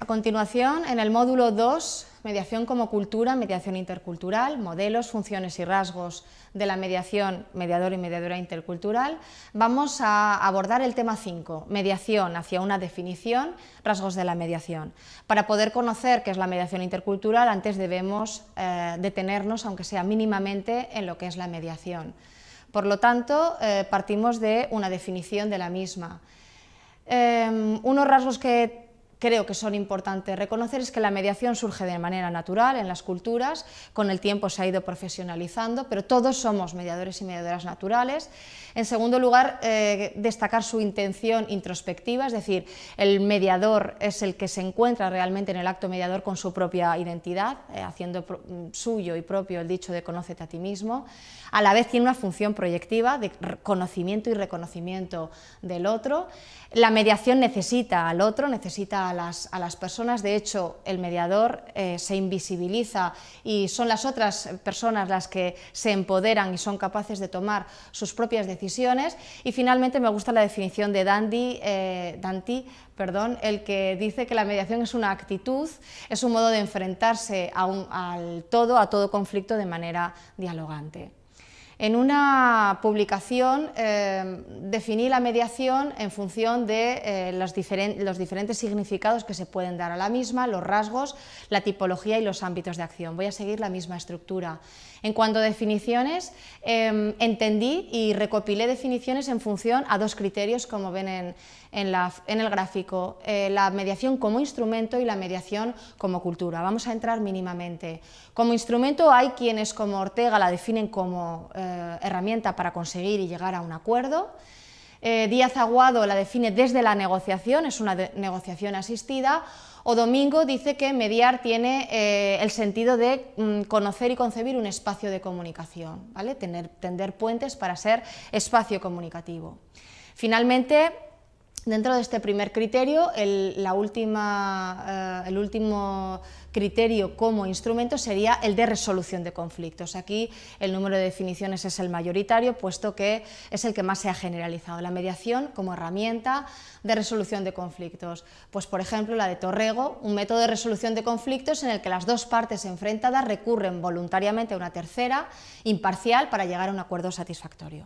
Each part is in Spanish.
A continuación, en el módulo 2 Mediación como cultura, mediación intercultural, modelos, funciones y rasgos de la mediación mediador y mediadora intercultural. Vamos a abordar el tema 5, mediación hacia una definición, rasgos de la mediación. Para poder conocer qué es la mediación intercultural, antes debemos eh, detenernos, aunque sea mínimamente, en lo que es la mediación. Por lo tanto, eh, partimos de una definición de la misma. Em, unos rasgos que creo que son importantes reconocer es que la mediación surge de manera natural en las culturas, con el tiempo se ha ido profesionalizando, pero todos somos mediadores y mediadoras naturales. En segundo lugar, eh, destacar su intención introspectiva, es decir, el mediador es el que se encuentra realmente en el acto mediador con su propia identidad, eh, haciendo mm, suyo y propio el dicho de conócete a ti mismo. A la vez tiene una función proyectiva de conocimiento y reconocimiento del otro. La mediación necesita al otro, necesita a las, personas. De hecho, el mediador eh, se invisibiliza y son las otras personas las que se empoderan y son capaces de tomar sus propias decisiones. Y finalmente me gusta la definición de eh, Dante, el que dice que la mediación es una actitud, es un modo de enfrentarse a al todo, a todo conflicto de manera dialogante. En una publicación eh, definí la mediación en función de eh, los, diferentes significados que se pueden dar a la misma, los rasgos, la tipología y los ámbitos de acción. Voy a seguir la misma estructura. En cuanto a definiciones, eh, entendí y recopilé definiciones en función a dos criterios, como ven en el gráfico, la mediación como instrumento y la mediación como cultura. Vamos a entrar mínimamente. Como instrumento hay quienes, como Ortega, la definen como eh, herramienta para conseguir y llegar a un acuerdo. Eh, Díaz Aguado la define desde la negociación, es una negociación asistida, o Domingo dice que mediar tiene eh, el sentido de mm, conocer y concebir un espacio de comunicación, ¿vale? Tener, tender puentes para ser espacio comunicativo. Finalmente, Dentro de este primer criterio, eh, el, último criterio como instrumento sería el de resolución de conflictos. Aquí el número de definiciones es el mayoritario, puesto que es el que más se ha generalizado. La mediación como herramienta de resolución de conflictos. Pues, por ejemplo, la de Torrego, un método de resolución de conflictos en el que las dos partes enfrentadas recurren voluntariamente a una tercera, imparcial, para llegar a un acuerdo satisfactorio.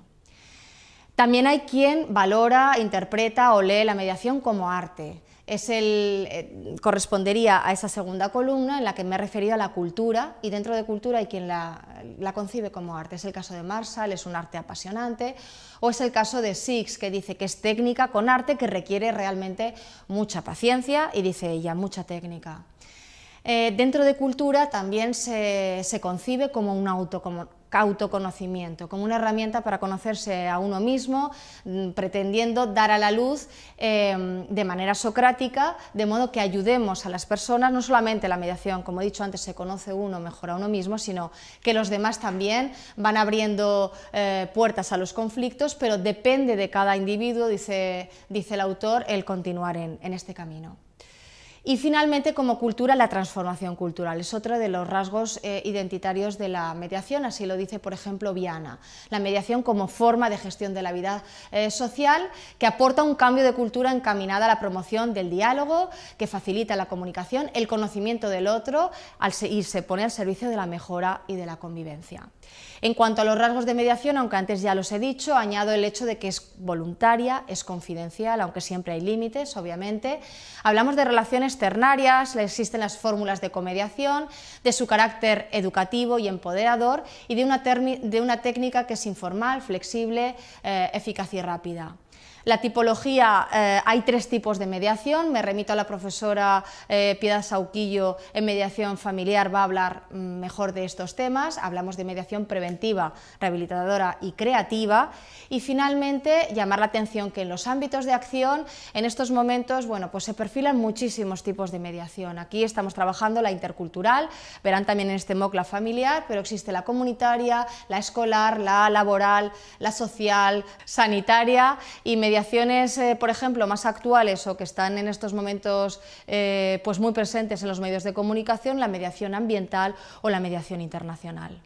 También hay quien valora, interpreta o lee la mediación como arte. Es el, eh, correspondería a esa segunda columna en la que me he referido a la cultura y dentro de cultura hay quien la, concibe como arte. Es el caso de Marshall, es un arte apasionante, o es el caso de Six, que dice que es técnica con arte que requiere realmente mucha paciencia y dice ella, mucha técnica. Eh, dentro de cultura también se, se concibe como un auto, como, autoconocimiento, como una herramienta para conocerse a uno mismo, mm, pretendiendo dar a la luz em, de manera socrática, de modo que ayudemos a las personas, no solamente la mediación, como he dicho antes, se conoce uno mejor a uno mismo, sino que los demás también van abriendo eh, puertas a los conflictos, pero depende de cada individuo, dice, el autor, el continuar en este camino. Y finalmente, como cultura, la transformación cultural. Es otro de los rasgos eh, identitarios de la mediación, así lo dice, por ejemplo, Viana. La mediación como forma de gestión de la vida eh, social que aporta un cambio de cultura encaminada a la promoción del diálogo, que facilita la comunicación, el conocimiento del otro y se pone al servicio de la mejora y de la convivencia. En cuanto a los rasgos de mediación, aunque antes ya los he dicho, añado el hecho de que es voluntaria, es confidencial, aunque siempre hay límites, obviamente. Hablamos de relaciones ternarias, le existen las fórmulas de comediación, de su carácter educativo y empoderador y de una, técnica que es informal, flexible, eh, eficaz y rápida. La tipología, eh, hay tres tipos de mediación, me remito a la profesora eh, Piedad Sauquillo en mediación familiar, va a hablar mm, mejor de estos temas, hablamos de mediación preventiva, rehabilitadora y creativa, y finalmente llamar la atención que en los ámbitos de acción, en estos momentos, bueno, pues se perfilan muchísimos tipos de mediación, aquí estamos trabajando la intercultural, verán también en este MOOC la familiar, pero existe la comunitaria, la escolar, la laboral, la social, sanitaria, y y mediaciones, eh, por ejemplo, más actuales o que están en estos momentos eh, pues muy presentes en los medios de comunicación, la mediación ambiental o la mediación internacional.